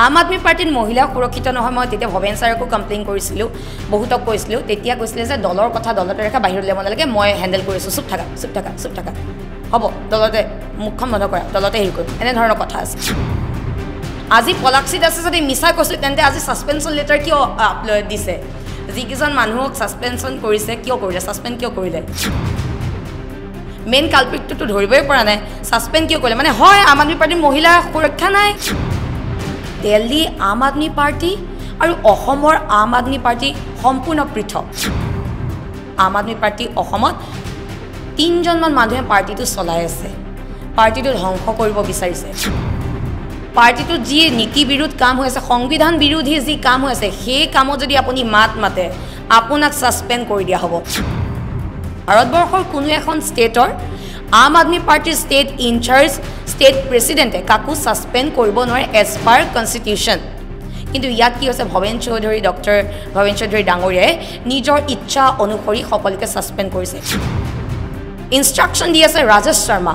আম আদমি পাৰ্টীত মহিলা সুৰক্ষিত নহয় মই তেতিয়া ভৱেন ছাৰকো কমপ্লেইন কৰিছিলোঁ বহুতক কৈছিলোঁ তেতিয়া কৈছিলে যে দলৰ কথা দলতে ৰেখা বাহিৰ উলিয়াব নালাগে মই হেণ্ডেল কৰিছোঁ চুপ থাকা চুপ থাকা চুপ থাকা হ'ব দলতে মুখখন বন্ধ কৰা দলতে হেৰি কৰিম এনেধৰণৰ কথা আছে আজি পলাক্সিত দাসে যদি মিছা কৈছোঁ তেন্তে আজি ছাছপেঞ্চন লেটাৰ কিয় আপলোড দিছে যিকেইজন মানুহক ছাছপেঞ্চন কৰিছে কিয় কৰিলে ছাছপেণ্ড কিয় কৰিলে মেইন কাল্পিকটোতো ধৰিবই পৰা নাই ছাছপেণ্ড কিয় কৰিলে মানে হয় আম আদমি পাৰ্টীৰ মহিলা সুৰক্ষা নাই দিল্লী আম আদমি পাৰ্টি আৰু অসমৰ আম আদমি পাৰ্টি সম্পূৰ্ণ পৃথক আম আদমি পাৰ্টি অসমত তিনিজনমান মানুহে পাৰ্টিটো চলাই আছে পাৰ্টিটো ধ্বংস কৰিব বিচাৰিছে পাৰ্টিটোত যি নীতি বিৰোধ কাম হৈ আছে সংবিধান বিৰোধী যি কাম হৈ আছে সেই কামত যদি আপুনি মাত মাতে আপোনাক ছাছপেণ্ড কৰি দিয়া হ'ব ভাৰতবৰ্ষৰ কোনো এখন ষ্টেটৰ আম আদমি পাৰ্টিৰ ষ্টেট ইনচাৰ্জ ষ্টেট প্ৰেচিডেণ্টে কাকো ছাছপেণ্ড কৰিব নোৱাৰে এজ পাৰ কনষ্টিটিউশ্যন কিন্তু ইয়াত কি হৈছে ভৱেন চৌধুৰী ডক্টৰ ভৱেন চৌধুৰী ডাঙৰীয়াই নিজৰ ইচ্ছা অনুসৰি সকলোকে ছাছপেণ্ড কৰিছে ইনষ্ট্ৰাকশ্যন দি আছে ৰাজেশ শৰ্মা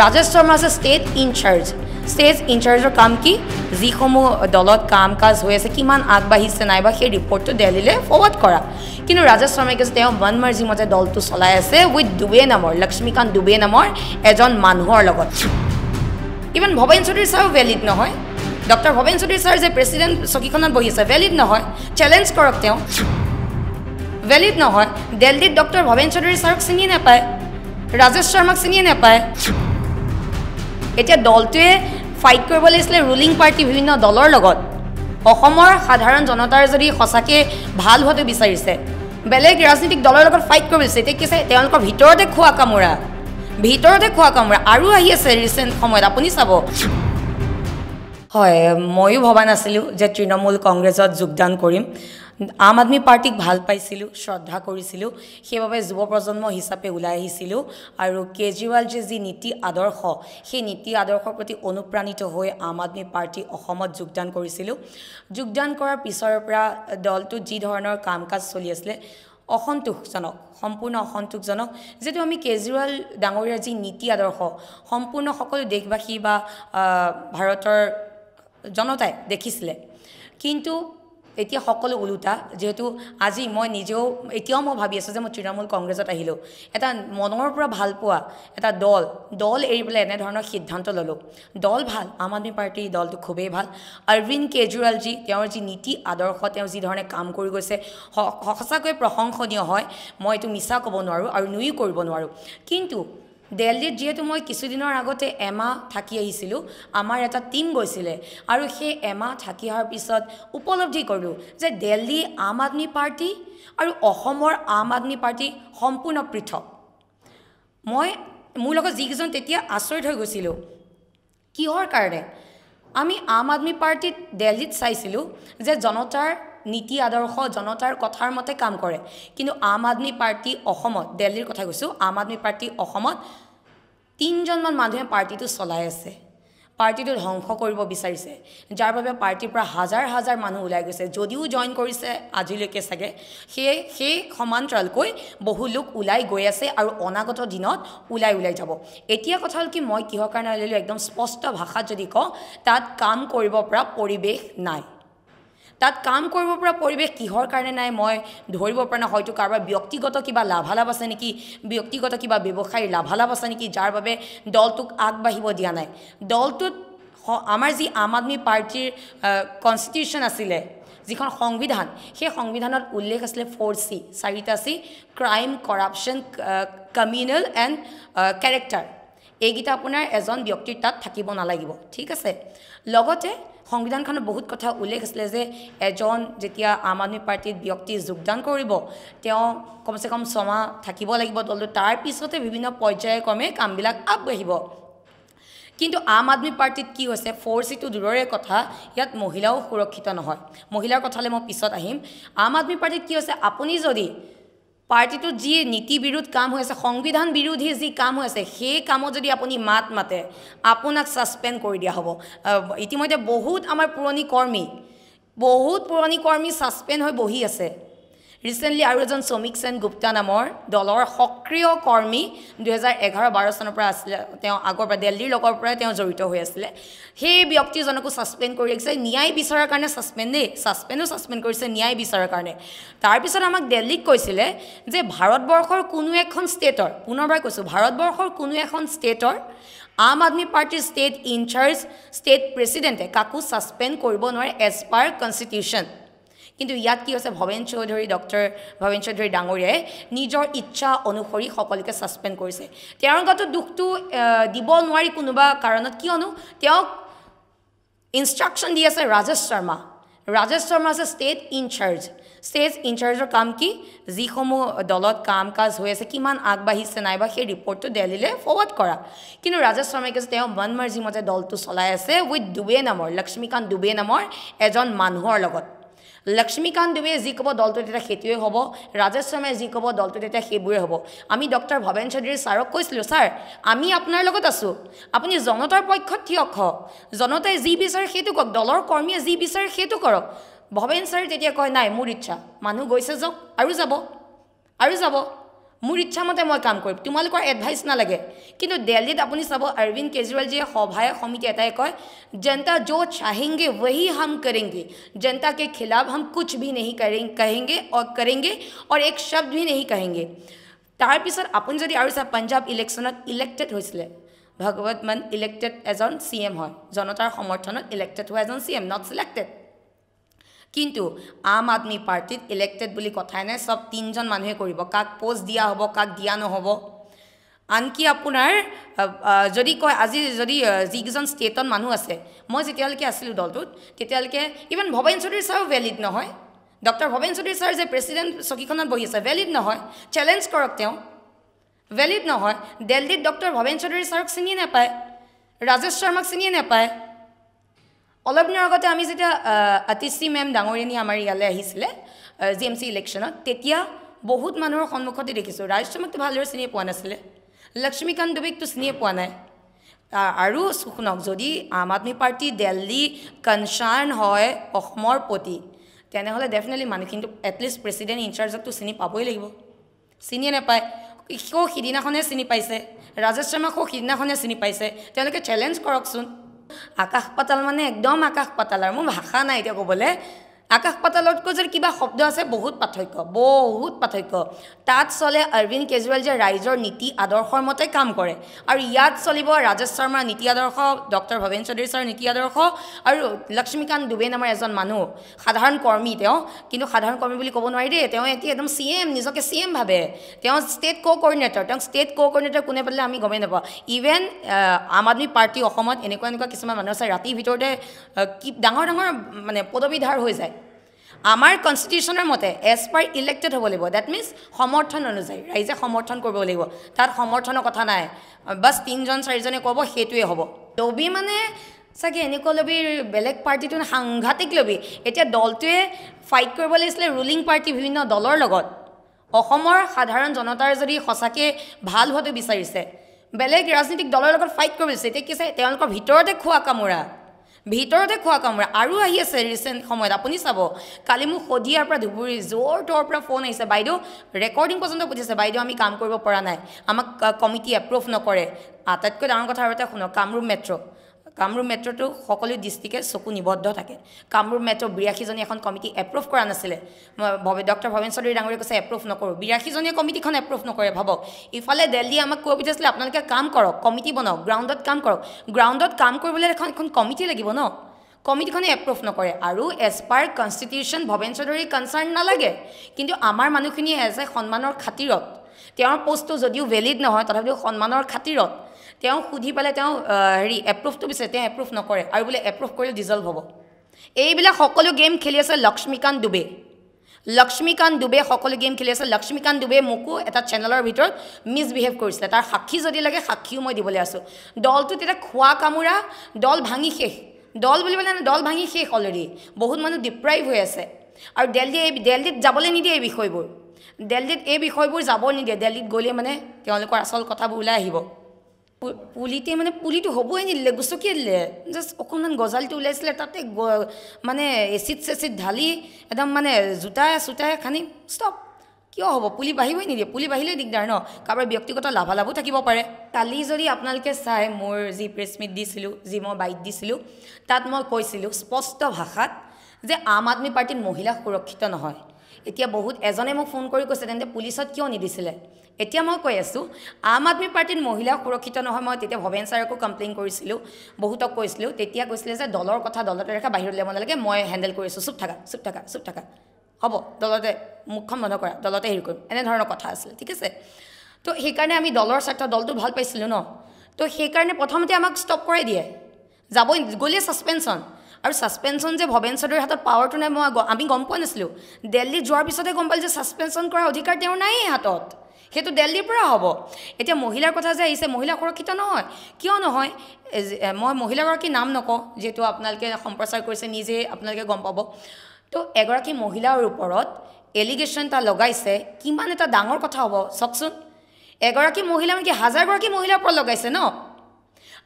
ৰাজেশ শৰ্মা আছে ষ্টেট ইনচাৰ্জ ষ্টেজ ইনচাৰ্জৰ কাম কি যিসমূহ দলত কাম কাজ হৈ আছে কিমান আগবাঢ়িছে নাইবা সেই ৰিপৰ্টটো দেলহিলৈ ফৰৱাৰ্ড কৰা কিন্তু ৰাজেশ শৰ্মাই কৈছে তেওঁ মনমাৰ্জি মতে দলটো চলাই আছে উইথ ডুবে নামৰ লক্ষ্মীকান্ত ডুবে নামৰ এজন মানুহৰ লগত ইভেন ভৱেন চৌধুৰী ছাৰো ভেলিড নহয় ডক্টৰ ভৱেন চৌধুৰী ছাৰ যে প্ৰেচিডেণ্ট চকীখনত বহিছে ভেলিড নহয় চেলেঞ্জ কৰক তেওঁ ভেলিড নহয় দেলহিত ডক্টৰ ভৱেন চৌধুৰী ছাৰক চিনি নাপায় ৰাজেশ শৰ্মাক চিনিয়ে নাপায় এতিয়া দলটোৱে ফাইট কৰিব লাগিছিলে ৰুলিং পাৰ্টি বিভিন্ন দলৰ লগত অসমৰ সাধাৰণ জনতাৰ যদি সঁচাকৈ ভাল হোৱাটো বিচাৰিছে বেলেগ ৰাজনৈতিক দলৰ লগত ফাইট কৰিব লাগিছে এতিয়া কি আছে তেওঁলোকৰ ভিতৰতে খোৱা কামোৰা ভিতৰতে খোৱা কামোৰা আৰু আহি আছে ৰিচেণ্ট সময়ত আপুনি চাব হয় ময়ো ভবা নাছিলোঁ যে তৃণমূল কংগ্ৰেছত যোগদান কৰিম আম আদমি পাৰ্টিক ভাল পাইছিলোঁ শ্ৰদ্ধা কৰিছিলোঁ সেইবাবে যুৱ প্ৰজন্ম হিচাপে ওলাই আহিছিলোঁ আৰু কেজৰিৱাল যে যি নীতি আদৰ্শ সেই নীতি আদৰ্শৰ প্ৰতি অনুপ্ৰাণিত হৈ আম আদমি পাৰ্টি অসমত যোগদান কৰিছিলোঁ যোগদান কৰাৰ পিছৰে পৰা দলটোত যি ধৰণৰ কাম কাজ চলি আছিলে অসন্তোষজনক সম্পূৰ্ণ অসন্তোষজনক যিহেতু আমি কেজৰিৱাল ডাঙৰীয়াৰ যি নীতি আদৰ্শ সম্পূৰ্ণ সকলো দেশবাসী বা ভাৰতৰ জনতাই দেখিছিলে কিন্তু এতিয়া সকলো ওলোটা যিহেতু আজি মই নিজেও এতিয়াও মই ভাবি আছোঁ যে মই তৃণমূল কংগ্ৰেছত আহিলোঁ এটা মনৰ পৰা ভাল পোৱা এটা দল দল এৰি পেলাই এনেধৰণৰ সিদ্ধান্ত ল'লোঁ দল ভাল আম আদমী পাৰ্টীৰ দলটো খুবেই ভাল অৰবিন্দ কেজৰিৱালজী তেওঁৰ যি নীতি আদৰ্শ তেওঁ যিধৰণে কাম কৰি গৈছে সঁচাকৈ প্ৰশংসনীয় হয় মই এইটো মিছা ক'ব নোৱাৰোঁ আৰু নুয়ো কৰিব নোৱাৰোঁ কিন্তু দেল্হিত যিহেতু মই কিছুদিনৰ আগতে এমাহ থাকি আহিছিলোঁ আমাৰ এটা টীম গৈছিলে আৰু সেই এমাহ থাকি অহাৰ পিছত উপলব্ধি কৰোঁ যে দেল্হী আম আদমী পাৰ্টি আৰু অসমৰ আম আদমী পাৰ্টি সম্পূৰ্ণ পৃথক মই মোৰ লগত যিকেইজন তেতিয়া আচৰিত হৈ গৈছিলোঁ কিহৰ কাৰণে আমি আম আদমী পাৰ্টিত দেল্হিত চাইছিলোঁ যে জনতাৰ নীতি আদৰ্শ জনতাৰ কথাৰ মতে কাম কৰে কিন্তু আম আদমি পাৰ্টী অসমত দিল্লীৰ কথা কৈছোঁ আম আদমি পাৰ্টী অসমত তিনিজনমান মানুহে পাৰ্টীটো চলাই আছে পাৰ্টীটো ধ্বংস কৰিব বিচাৰিছে যাৰ বাবে পাৰ্টীৰ পৰা হাজাৰ হাজাৰ মানুহ ওলাই গৈছে যদিও জইন কৰিছে আজিলৈকে চাগে সেয়ে সেই সমান্তৰালকৈ বহু লোক ওলাই গৈ আছে আৰু অনাগত দিনত ওলাই ওলাই যাব এতিয়া কথা হ'ল কি মই কিহৰ কাৰণে ওলালোঁ একদম স্পষ্ট ভাষাত যদি কওঁ তাত কাম কৰিব পৰা পৰিৱেশ নাই তাত কাম কৰিব পৰা পৰিৱেশ কিহৰ কাৰণে নাই মই ধৰিব পৰা নাই হয়তো কাৰোবাৰ ব্যক্তিগত কিবা লাভালাভ আছে নেকি ব্যক্তিগত কিবা ব্যৱসায়ীৰ লাভালাভ আছে নেকি যাৰ বাবে দলটোক আগবাঢ়িব দিয়া নাই দলটোত আমাৰ যি আম আদমী পাৰ্টীৰ কনষ্টিটিউশ্যন আছিলে যিখন সংবিধান সেই সংবিধানত উল্লেখ আছিলে ফ'ৰ চি চাৰিটা C crime corruption communal and character এইকেইটা আপোনাৰ এজন ব্যক্তিৰ তাত থাকিব নালাগিব ঠিক আছে লগতে সংবিধানখনত বহুত কথা উল্লেখ আছিলে যে এজন যেতিয়া আম আদমি পাৰ্টিত ব্যক্তি যোগদান কৰিব তেওঁ কমচে কম ছমাহ থাকিব লাগিব দলটোত তাৰপিছতে বিভিন্ন পৰ্যায়ক্ৰমে কামবিলাক আগবাঢ়িব কিন্তু আম আদমি পাৰ্টিত কি হৈছে ফ'ৰ চিটো দূৰৰে কথা ইয়াত মহিলাও সুৰক্ষিত নহয় মহিলাৰ কথালৈ মই পিছত আহিম আম আদমি পাৰ্টিত কি হৈছে আপুনি যদি পাৰ্টিটোত যি নীতি বিৰোধ কাম হৈ আছে সংবিধান বিৰোধী যি কাম হৈ আছে সেই কামত যদি আপুনি মাত মাতে আপোনাক ছাছপেণ্ড কৰি দিয়া হ'ব ইতিমধ্যে বহুত আমাৰ পুৰণি কৰ্মী বহুত পুৰণি কৰ্মী ছাছপেণ্ড হৈ বহি আছে ৰিচেণ্টলি আৰু এজন সমীক সেন গুপ্তা নামৰ দলৰ সক্ৰিয় কৰ্মী দুহেজাৰ এঘাৰ বাৰ চনৰ পৰা আছিলে তেওঁ আগৰ পৰা দিল্লীৰ লগৰ পৰাই তেওঁ জড়িত হৈ আছিলে সেই ব্যক্তিজনকো ছাছপেণ্ড কৰি ৰাখিছে ন্যায় বিচৰাৰ কাৰণে ছাছপেণ্ড দেই ছাছপেণ্ডো ছাছপেণ্ড কৰিছে ন্যায় বিচৰাৰ কাৰণে তাৰপিছত আমাক দিল্লীক কৈছিলে যে ভাৰতবৰ্ষৰ কোনো এখন ষ্টেটৰ পুনৰবাৰ কৈছোঁ ভাৰতবৰ্ষৰ কোনো এখন ষ্টেটৰ আম আদমি পাৰ্টীৰ ষ্টেট ইনচাৰ্জ ষ্টেট প্ৰেচিডেণ্টে কাকো ছাছপেণ্ড কৰিব নোৱাৰে এজ পাৰ কনষ্টিটিউশ্যন কিন্তু ইয়াত কি হৈছে ভৱেন চৌধুৰী ডক্টৰ ভৱেন চৌধুৰী ডাঙৰীয়াই নিজৰ ইচ্ছা অনুসৰি সকলোকে ছাছপেণ্ড কৰিছে তেওঁৰ গাতো দুখটো দিব নোৱাৰি কোনোবা কাৰণত কিয়নো তেওঁক ইনষ্ট্ৰাকশ্যন দি আছে ৰাজেশ শৰ্মা ৰাজেশ শৰ্মা আছে ষ্টেট ইনচাৰ্জ ষ্টেট ইনচাৰ্জৰ কাম কি যিসমূহ দলত কাম কাজ হৈ আছে কিমান আগবাঢ়িছে নাইবা সেই ৰিপৰ্টটো দেলহিলৈ ফৰৱাৰ্ড কৰা কিন্তু ৰাজেশ শৰ্মাই কৈছে তেওঁ মনমাৰ্জিমতে দলটো চলাই আছে উইথ ডুবে নামৰ লক্ষ্মীকান্ত ডুবে নামৰ এজন মানুহৰ লগত লক্ষ্মীকান্ত দুবে যি ক'ব দলটো তেতিয়া সেইটোৱে হ'ব ৰাজেশ শৰ্মাই যি ক'ব দলটো তেতিয়া সেইবোৰে হ'ব আমি ডক্টৰ ভৱেন চৌধুৰী ছাৰক কৈছিলোঁ ছাৰ আমি আপোনাৰ লগত আছোঁ আপুনি জনতাৰ পক্ষত থিয় খওক জনতাই যি বিচাৰে সেইটো কওক দলৰ কৰ্মীয়ে যি বিচাৰে সেইটো কৰক ভৱেন ছাৰে তেতিয়া কয় নাই মোৰ ইচ্ছা মানুহ গৈছে যাওক আৰু যাব আৰু যাব মোৰ ইচ্ছামতে মই কাম কৰিম তোমালোকৰ এডভাইচ নালাগে কিন্তু দিল্লীত আপুনি চাব অৰবিন্দ কেজৰিৱালজীয়ে সভায়ে সমিতি এটাই কয় জনতা যো চাহেংগে ৱহি হাম কৰেংগে জনতা খিলাফ হাম কুচ ভি নেহি কৰে কহেংগে কৰেংগে অৰ এক শব্দ ভি নেহি কহেংগে তাৰপিছত আপুনি যদি আৰু চাওক পাঞ্জাৱ ইলেকশ্যনত ইলেক্টেড হৈছিলে ভগৱত মান ইলেক্টেড এজন চি এম হয় জনতাৰ সমৰ্থনত ইলেক্টেড হোৱা এজন চি এম নট চিলেক্টেড কিন্তু আম আদমি পাৰ্টিত ইলেক্টেড বুলি কথাই নাই চব তিনিজন মানুহে কৰিব কাক পোষ্ট দিয়া হ'ব কাক দিয়া নহ'ব আনকি আপোনাৰ যদি কয় আজি যদি যিকেইজন ষ্টেটত মানুহ আছে মই যেতিয়ালৈকে আছিলোঁ দলটোত তেতিয়ালৈকে ইভেন ভৱেন চৌধুৰী ছাৰো ভেলিড নহয় ডক্টৰ ভৱেন চৌধুৰী ছাৰ যে প্ৰেচিডেণ্ট চকীখনত বহি আছে ভেলিড নহয় চেলেঞ্জ কৰক তেওঁ ভেলিড নহয় দিল্লীত ডক্টৰ ভৱেন চৌধুৰী ছাৰক চিনিয়ে নাপায় ৰাজেশ শৰ্মাক চিনিয়ে নাপায় অলপ দিনৰ আগতে আমি যেতিয়া আতিশ্ৰী মেম ডাঙৰীয়ানী আমাৰ ইয়ালৈ আহিছিলে জি এম চি ইলেকশ্যনত তেতিয়া বহুত মানুহৰ সন্মুখতে দেখিছোঁ ৰাজশ্ৰমকটো ভালদৰে চিনিয়ে পোৱা নাছিলে লক্ষ্মীকান্ত দুবেকটো চিনিয়ে পোৱা নাই আৰু শুনক যদি আম আদমি পাৰ্টি দেল্লী কনচাৰ্ণ হয় অসমৰ প্ৰতি তেনেহ'লে ডেফিনেটলি মানুহখিনিটো এটলিষ্ট প্ৰেচিডেণ্ট ইনচাৰ্জকটো চিনি পাবই লাগিব চিনিয়ে নাপায় কৌ সিদিনাখনে চিনি পাইছে ৰাজেশ শৰ্মাকো সিদিনাখনে চিনি পাইছে তেওঁলোকে চেলেঞ্জ কৰকচোন আকাশ পাতাল মানে একদম আকাশ পাতাল আৰু মোৰ ভাষা নাই এতিয়া ক'বলৈ আকাশ পাতালতকৈ যদি কিবা শব্দ আছে বহুত পাৰ্থক্য বহুত পাৰ্থক্য তাত চলে অৰবিন্দ কেজৰিৱাল যে ৰাইজৰ নীতি আদৰ্শৰ মতে কাম কৰে আৰু ইয়াত চলিব ৰাজেশ শৰ্মাৰ নীতি আদৰ্শ ডক্টৰ ভৱেন চৌধুৰী ছাৰৰ নীতি আদৰ্শ আৰু লক্ষ্মীকান্ত ডুবে নামৰ এজন মানুহ সাধাৰণ কৰ্মী তেওঁ কিন্তু সাধাৰণ কৰ্মী বুলি ক'ব নোৱাৰি দেই তেওঁ এতিয়া একদম চি এম নিজকে চি এম ভাবে তেওঁ ষ্টেট ক' কৰ্ডিনেটৰ তেওঁক ষ্টেট ক' কৰ্ডিনেটৰ কোনে পেলালে আমি গমেই নাপাওঁ ইভেন আম আদমী পাৰ্টী অসমত এনেকুৱা এনেকুৱা কিছুমান মানুহ আছে ৰাতিৰ ভিতৰতে কি ডাঙৰ ডাঙৰ মানে পদবীধাৰ হৈ যায় আমাৰ কনষ্টিটিউশ্যনৰ মতে এজ পাৰ ইলেক্টেড হ'ব লাগিব ডেট মিনছ সমৰ্থন অনুযায়ী ৰাইজে সমৰ্থন কৰিব লাগিব তাত সমৰ্থনৰ কথা নাই বাছ তিনিজন চাৰিজনে ক'ব সেইটোৱে হ'ব লবি মানে চাগে এনেকুৱা ল'বি বেলেগ পাৰ্টিটো সাংঘাতিক ল'বি এতিয়া দলটোৱে ফাইট কৰিব লাগিছিলে ৰুলিং পাৰ্টি বিভিন্ন দলৰ লগত অসমৰ সাধাৰণ জনতাৰ যদি সঁচাকৈয়ে ভাল হোৱাটো বিচাৰিছে বেলেগ ৰাজনীতিক দলৰ লগত ফাইট কৰিব লাগিছে এতিয়া কি চাই তেওঁলোকৰ ভিতৰতে খোৱা কামোৰা ভিতৰতে খোৱা কামোৰা আৰু আহি আছে ৰিচেণ্ট সময়ত আপুনি চাব কালি মোক শদিয়াৰ পৰা ধুবুৰী জোৰ তৰ পৰা ফোন আহিছে বাইদেউ ৰেকৰ্ডিং পৰ্যন্ত সুধিছে বাইদেউ আমি কাম কৰিব পৰা নাই আমাক কমিটি এপ্ৰুভ নকৰে আটাইতকৈ ডাঙৰ কথা আৰু এটা শুনক কামৰূপ মেট্ৰ' কামৰূপ মেট্ৰ'টো সকলো ডিষ্ট্ৰিক্টে চকু নিবদ্ধ থাকে কামৰূপ মেট্ৰ' বিৰাশীজনী এখন কমিটি এপ্ৰুভ কৰা নাছিলে মই ডক্টৰ ভৱেন চৌধুৰী ডাঙৰীয়ে কৈছে এপ্ৰুভ নকৰোঁ বিৰাশীজনীয়ে কমিটিখন এপ্ৰুভ নকৰে ভাবক ইফালে দিল্লীয়ে আমাক কৈ পঠিয়াইছিলে আপোনালোকে কাম কৰক কমিটি বনাওক গ্ৰাউণ্ডত কাম কৰক গ্ৰাউণ্ডত কাম কৰিবলৈ এখন এখন কমিটি লাগিব ন কমিটিখনে এপ্ৰুভ নকৰে আৰু এজ পাৰ কনষ্টিটিউশ্যন ভৱেন চৌধুৰীৰ কনচাৰ্ণ নালাগে কিন্তু আমাৰ মানুহখিনিয়ে এজ এ সন্মানৰ খাতিৰত তেওঁৰ পষ্টটো যদিও ভেলিড নহয় তথাপিও সন্মানৰ খাতিৰত তেওঁ সুধি পেলাই তেওঁ হেৰি এপ্ৰুভটো বিচাৰে তেওঁ এপ্ৰুভ নকৰে আৰু বোলে এপ্ৰুভ কৰিলে ডিজল্ভ হ'ব এইবিলাক সকলো গেম খেলি আছে লক্ষ্মীকান্ত ডুবে লক্ষ্মীকান্ত ডুবে সকলো গেম খেলি আছে লক্ষ্মীকান্ত ডুবে মোকো এটা চেনেলৰ ভিতৰত মিছবিহেভ কৰিছিলে তাৰ সাক্ষী যদি লাগে সাক্ষীও মই দিবলৈ আছোঁ দলটো তেতিয়া খোৱা কামোৰা দল ভাঙি শেষ দল বুলি বুলিবলৈ দল ভাঙি শেষ অলৰেডি বহুত মানুহ ডিপ্ৰাইভ হৈ আছে আৰু দেল্হী এই দেল্হীত যাবলৈ নিদিয়ে এই বিষয়বোৰ দেল্হীত এই বিষয়বোৰ যাব নিদিয়ে দেল্হীত গ'লে মানে তেওঁলোকৰ আচল কথাবোৰ ওলাই আহিব পুলিতে মানে পুলিটো হ'বই নিদিলে গুচকি দিলে জাষ্ট অকণমান গজালিটো ওলাইছিলে তাতে মানে এচিড চেচিড ঢালি একদম মানে জোতাই চোতাই খানি ষ্টপ কিয় হ'ব পুলি বাঢ়িবই নিদিয়ে পুলি বাঢ়িলে দিগদাৰ ন কাৰোবাৰ ব্যক্তিগত লাভালাভো থাকিব পাৰে কালি যদি আপোনালোকে চাই মোৰ যি প্ৰেছমিট দিছিলোঁ যি মই বাইক দিছিলোঁ তাত মই কৈছিলোঁ স্পষ্ট ভাষাত যে আম আদমি পাৰ্টীত মহিলা সুৰক্ষিত নহয় এতিয়া বহুত এজনে মোক ফোন কৰি কৈছে তেন্তে পুলিচত কিয় নিদিছিলে এতিয়া মই কৈ আছোঁ আম আদমী পাৰ্টীত মহিলা সুৰক্ষিত নহয় মই তেতিয়া ভৱেন ছাৰকো কমপ্লেইন কৰিছিলোঁ বহুতক কৈছিলোঁ তেতিয়া কৈছিলে যে দলৰ কথা দলতে ৰেখা বাহিৰত ল'ব নালাগে মই হেণ্ডেল কৰিছোঁ চুপ থাকা চুপ থাকা চুপ থাকা হ'ব দলতে মুখখন বন্ধ কৰা দলতে হেৰি কৰিম এনেধৰণৰ কথা আছিলে ঠিক আছে তো সেইকাৰণে আমি দলৰ স্বাৰ্থ দলটো ভাল পাইছিলোঁ ন তো সেইকাৰণে প্ৰথমতে আমাক ষ্টপ কৰাই দিয়ে যাবই গ'লে ছাছপেনশ্যন আৰু ছাছপেনশ্যন যে ভৱেন চৌধুৰীৰ হাতত পাৱাৰটো নাই মই আমি গম পোৱা নাছিলোঁ দেল্লী যোৱাৰ পিছতে গম পালোঁ যে ছাছপেনশ্যন কৰাৰ অধিকাৰ তেওঁৰ নাই হাতত সেইটো দেল্লীৰ পৰা হ'ব এতিয়া মহিলাৰ কথা যে আহিছে মহিলা সুৰক্ষিত নহয় কিয় নহয় মই মহিলাগৰাকীৰ নাম নকওঁ যিহেতু আপোনালোকে সম্প্ৰচাৰ কৰিছে নিজে আপোনালোকে গম পাব তো এগৰাকী মহিলাৰ ওপৰত এলিগেশ্যন এটা লগাইছে কিমান এটা ডাঙৰ কথা হ'ব চাওকচোন এগৰাকী মহিলা মানে কি হাজাৰগৰাকী মহিলাৰ ওপৰত লগাইছে ন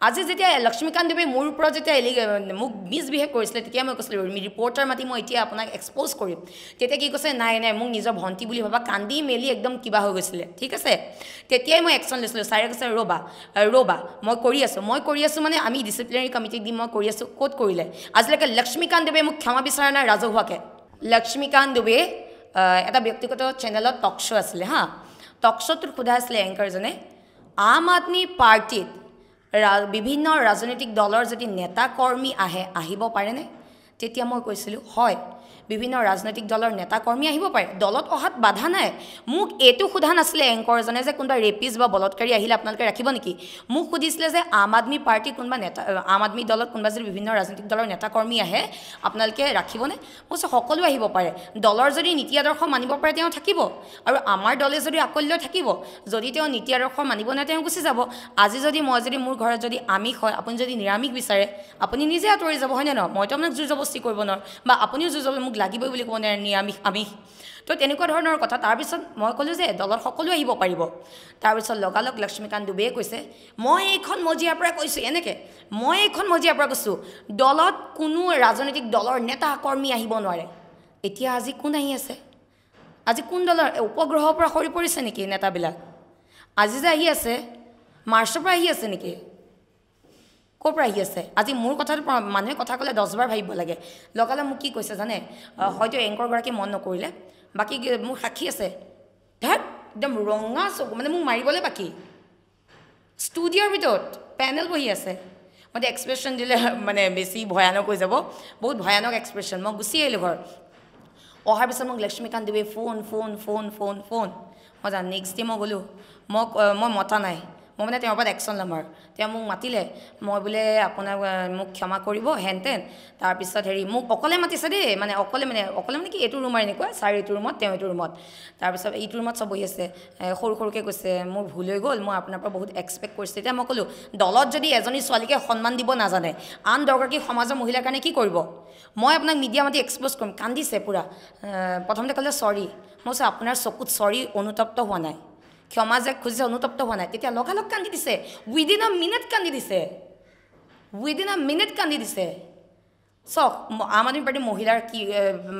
আজি যেতিয়া লক্ষ্মীকান্ত দেৱে মোৰ ওপৰত যেতিয়া এলি মোক মিছবিহেভ কৰিছিলে তেতিয়া মই কৈছিলোঁ ৰিপৰ্টাৰ মাতি মই এতিয়া আপোনাক এক্সপ'জ কৰিম তেতিয়া কি কৈছে নাই নাই মোক নিজৰ ভণ্টি বুলি ভাবা কান্দি মেলি একদম কিবা হৈ গৈছিলে ঠিক আছে তেতিয়াই মই একশ্যন লৈছিলোঁ ছাৰে কৈছে ৰ'বা ৰ'বা মই কৰি আছোঁ মই কৰি আছোঁ মানে আমি ডিচিপ্লিনাৰী কমিটিক দি মই কৰি আছোঁ ক'ত কৰিলে আজিলৈকে লক্ষ্মীকান্ত দেৱে মোক ক্ষমা বিচৰা নাই ৰাজহুৱাকৈ লক্ষ্মীকান্ত দুবে এটা ব্যক্তিগত চেনেলত টক শ্ব' আছিলে হা টক শ্ব'টোত সোধা আছিলে এংকাৰজনে আম আদমি পাৰ্টিত বিভিন্ন ৰাজনৈতিক দলৰ যদি নেতা কৰ্মী আহে আহিব পাৰেনে তেতিয়া মই কৈছিলোঁ হয় বিভিন্ন ৰাজনৈতিক দলৰ নেতা কৰ্মী আহিব পাৰে দলত অহাত বাধা নাই মোক এইটো সোধা নাছিলে এংকৰজনে যে কোনোবা ৰেপিজ বা বলৎকাৰী আহিলে আপোনালোকে ৰাখিব নেকি মোক সুধিছিলে যে আম আদমি পাৰ্টীৰ কোনোবা নেতা আম আদমি দলত কোনোবা যদি বিভিন্ন ৰাজনৈতিক দলৰ নেতা কৰ্মী আহে আপোনালোকে ৰাখিবনে মই কৈছোঁ সকলো আহিব পাৰে দলৰ যদি নীতি আদৰ্শ মানিব পাৰে তেওঁ থাকিব আৰু আমাৰ দলে যদি আকল্য থাকিব যদি তেওঁ নীতি আদৰ্শ মানিব নে তেওঁ গুচি যাব আজি যদি মই যদি মোৰ ঘৰত যদি আমিষ হয় আপুনি যদি নিৰামিষ বিচাৰে আপুনি নিজে আঁতৰি যাব হয়নে ন মইতো আপোনাক যুঁজবস্তি কৰিব নোৱাৰোঁ বা আপুনিও যুঁজ যোগাযোগ লাগিবই বুলি ক'ব নোৱাৰে নিৰামিষ আমিষ তো তেনেকুৱা ধৰণৰ কথা তাৰপিছত মই ক'লোঁ যে দলত সকলোৱে আহিব পাৰিব তাৰপিছত লগালগ লক্ষ্মীকান্ত দুবেয়ে কৈছে মই এইখন মজিয়াৰ পৰা কৈছোঁ এনেকৈ মই এইখন মজিয়াৰ পৰা কৈছোঁ দলত কোনো ৰাজনৈতিক দলৰ নেতা কৰ্মী আহিব নোৱাৰে এতিয়া আজি কোন আহি আছে আজি কোন দলৰ উপগ্ৰহৰ পৰা সৰি পৰিছে নেকি নেতাবিলাক আজি যে আহি আছে মাৰ্চৰ পৰা আহি আছে নেকি ক'ৰ পৰা আহি আছে আজি মোৰ কথাটো মানুহে কথা ক'লে দহবাৰ ভাবিব লাগে লগালে মোক কি কৈছে জানে হয়তো এংকৰগৰাকীয়ে মন নকৰিলে বাকী মোৰ সাক্ষী আছে ধৰ একদম ৰঙা চকু মানে মোক মাৰিবলৈ বাকী ষ্টুডিঅ'ৰ ভিতৰত পেনেল বহি আছে মতে এক্সপ্ৰেশ্যন দিলে মানে বেছি ভয়ানক হৈ যাব বহুত ভয়ানক এক্সপ্ৰেশ্যন মই গুচি আহিলোঁ ঘৰ অহাৰ পিছত মোক লক্ষ্মীকান্ত দেৱে phone phone phone phone phone মই জানো নেক্সট ডে' মই গ'লোঁ মই মই মতা নাই মই মানে তেওঁৰ ওপৰত একশ্যন ল'ম আৰু তেওঁ মোক মাতিলে মই বোলে আপোনাক মোক ক্ষমা কৰিব হেন তেন তাৰপিছত হেৰি মোক অকলে মাতিছে দেই মানে অকলে মানে অকলে মানে কি এইটো ৰুম এনেকুৱা ছাৰ এইটো ৰুমত তেওঁ এইটো ৰুমত তাৰপিছত এইটো ৰুমত চব বহি আছে সৰু সৰুকৈ কৈছে মোৰ ভুল হৈ গ'ল মই আপোনাৰ পৰা বহুত এক্সপেক্ট কৰিছোঁ এতিয়া মই ক'লোঁ দলত যদি এজনী ছোৱালীকে সন্মান দিব নাজানে আন দহগৰাকী সমাজৰ মহিলাৰ কাৰণে কি কৰিব মই আপোনাক মিডিয়া মাতি এক্সপ'জ কৰিম কান্দিছে পূৰা প্ৰথমতে ক'লে চৰি মই কৈছোঁ আপোনাৰ চকুত চৰি অনুতপ্ত হোৱা নাই ক্ষমা যে খুজিছে অনুতপ্ত হোৱা নাই তেতিয়া লগালগ কান্দি দিছে উইদিন অ মিনিট কান্দি দিছে উইদিন অ মিনিট কান্দি দিছে চাওক আম আদমি পাৰ্টিৰ মহিলাৰ কি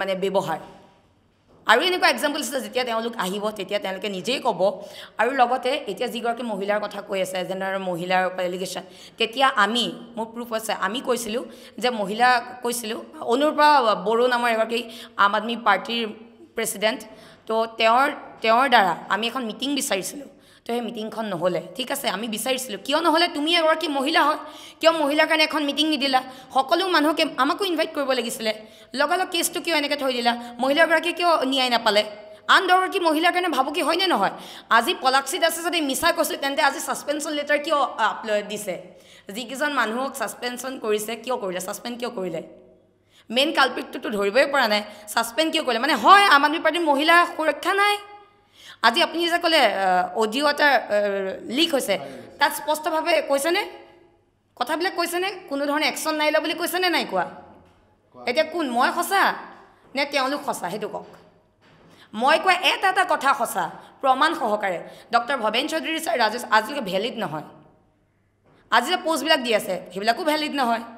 মানে ব্যৱহাৰ আৰু এনেকুৱা এক্সাম্পল আছে যেতিয়া তেওঁলোক আহিব তেতিয়া তেওঁলোকে নিজেই ক'ব আৰু লগতে এতিয়া যিগৰাকী মহিলাৰ কথা কৈ আছে জেনেৰেল মহিলাৰ এলিগেশ্যন তেতিয়া আমি মোৰ প্ৰুফ আছে আমি কৈছিলোঁ যে মহিলা কৈছিলোঁ অনুৰূপা বড়ো নামৰ এগৰাকী আম আদমি পাৰ্টিৰ প্ৰেচিডেণ্ট তো তেওঁৰ তেওঁৰ দ্বাৰা আমি এখন মিটিং বিচাৰিছিলোঁ তো সেই মিটিংখন নহ'লে ঠিক আছে আমি বিচাৰিছিলোঁ কিয় নহ'লে তুমি এগৰাকী মহিলা হয় কিয় মহিলাৰ কাৰণে এখন মিটিং নিদিলা সকলো মানুহকে আমাকো ইনভাইট কৰিব লাগিছিলে লগে লগালগ কেছটো কিয় এনেকৈ থৈ দিলা মহিলাগৰাকীয়ে কিয় ন্যায় নাপালে আন দহগৰাকী মহিলাৰ কাৰণে ভাবুকি হয়নে নহয় আজি পলাক্সি দাসে যদি মিছা কৈছোঁ তেন্তে আজি ছাছপেনশ্যন লেটাৰ কিয় আপ দিছে যিকেইজন মানুহক ছাছপেনশ্যন কৰিছে কিয় কৰিলে ছাছপেণ্ড কিয় কৰিলে মেইন কাল্পিকটোতো ধৰিবই পৰা নাই ছাছপেণ্ড কিয় কৰিলে মানে হয় আম আদমী পাৰ্টিৰ মহিলা সুৰক্ষা নাই আজি আপুনি যে ক'লে অডিঅ' এটা লিক হৈছে তাত স্পষ্টভাৱে কৈছেনে কথাবিলাক কৈছেনে কোনো ধৰণৰ একশ্যন নাই লোৱা বুলি কৈছেনে নাই কোৱা এতিয়া কোন মই সঁচা নে তেওঁলোক সঁচা সেইটো কওক মই কোৱা এটা এটা কথা সঁচা প্ৰমাণ সহকাৰে ডক্টৰ ভৱেন চৌধুৰী ছাৰ ৰাজেশ আজিলৈকে ভেলিড নহয় আজি যে পোষ্টবিলাক দি আছে সেইবিলাকো ভেলিড নহয়